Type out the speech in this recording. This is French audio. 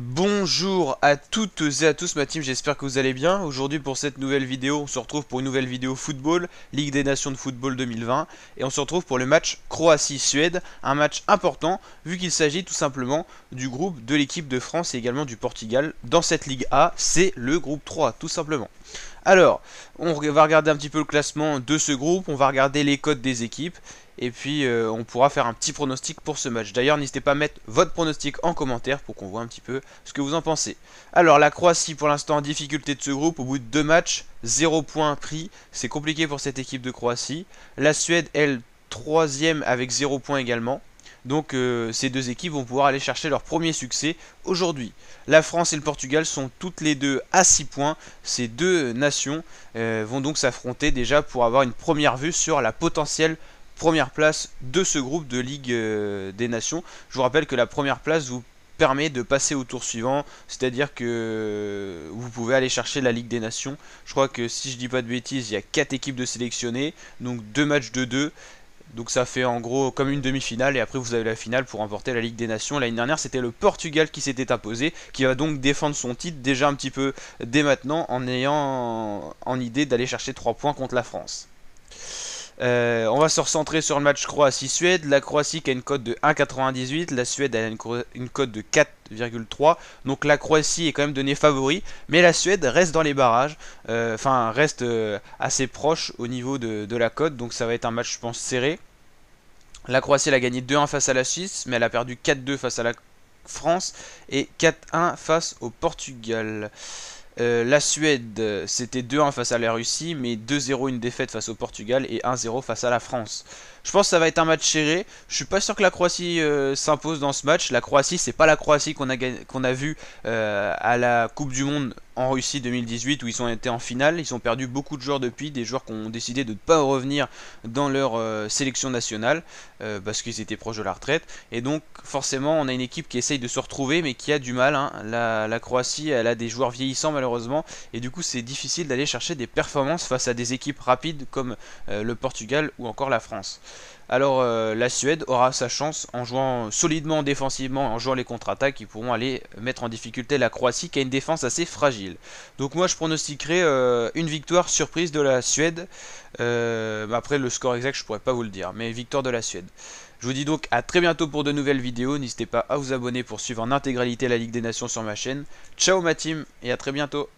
Bonjour à toutes et à tous ma team, j'espère que vous allez bien. Aujourd'hui pour cette nouvelle vidéo, on se retrouve pour une nouvelle vidéo football, Ligue des Nations de football 2020. Et on se retrouve pour le match Croatie-Suède, un match important vu qu'il s'agit tout simplement du groupe de l'équipe de France et également du Portugal dans cette Ligue A. C'est le groupe 3 tout simplement. Alors, on va regarder un petit peu le classement de ce groupe, on va regarder les codes des équipes, et puis euh, on pourra faire un petit pronostic pour ce match. D'ailleurs, n'hésitez pas à mettre votre pronostic en commentaire pour qu'on voit un petit peu ce que vous en pensez. Alors, la Croatie, pour l'instant, en difficulté de ce groupe, au bout de deux matchs, 0 points pris, c'est compliqué pour cette équipe de Croatie. La Suède, elle, troisième avec 0 points également. Donc euh, ces deux équipes vont pouvoir aller chercher leur premier succès aujourd'hui. La France et le Portugal sont toutes les deux à 6 points. Ces deux nations euh, vont donc s'affronter déjà pour avoir une première vue sur la potentielle première place de ce groupe de Ligue euh, des Nations. Je vous rappelle que la première place vous permet de passer au tour suivant, c'est-à-dire que vous pouvez aller chercher la Ligue des Nations. Je crois que si je dis pas de bêtises, il y a 4 équipes de sélectionnées, donc 2 matchs de 2. Donc ça fait en gros comme une demi-finale et après vous avez la finale pour remporter la Ligue des Nations. L'année dernière c'était le Portugal qui s'était imposé, qui va donc défendre son titre déjà un petit peu dès maintenant en ayant en idée d'aller chercher 3 points contre la France. Euh, on va se recentrer sur le match Croatie-Suède. La Croatie qui a une cote de 1,98, la Suède a une, cote de 4,3. Donc la Croatie est quand même donnée favori, mais la Suède reste dans les barrages, euh, enfin reste euh, assez proche au niveau de, de la cote. Donc ça va être un match, je pense, serré. La Croatie elle a gagné 2-1 face à la Suisse, mais elle a perdu 4-2 face à la France et 4-1 face au Portugal. Euh, la Suède, c'était 2-1 face à la Russie, mais 2-0 une défaite face au Portugal et 1-0 face à la France. Je pense que ça va être un match serré. Je suis pas sûr que la Croatie euh, s'impose dans ce match. La Croatie, c'est pas la Croatie qu'on a, qu'on a vue euh, à la Coupe du Monde en Russie 2018 où ils ont été en finale. Ils ont perdu beaucoup de joueurs depuis, des joueurs qui ont décidé de ne pas revenir dans leur euh, sélection nationale euh, parce qu'ils étaient proches de la retraite. Et donc forcément on a une équipe qui essaye de se retrouver mais qui a du mal. Hein. La, Croatie elle a des joueurs vieillissants malheureusement et du coup c'est difficile d'aller chercher des performances face à des équipes rapides comme euh, le Portugal ou encore la France. Alors la Suède aura sa chance en jouant solidement défensivement, en jouant les contre-attaques, qui pourront aller mettre en difficulté la Croatie qui a une défense assez fragile. Donc moi je pronostiquerai euh, une victoire surprise de la Suède. Euh, après le score exact je pourrais pas vous le dire, mais victoire de la Suède. Je vous dis donc à très bientôt pour de nouvelles vidéos. N'hésitez pas à vous abonner pour suivre en intégralité la Ligue des Nations sur ma chaîne. Ciao ma team et à très bientôt.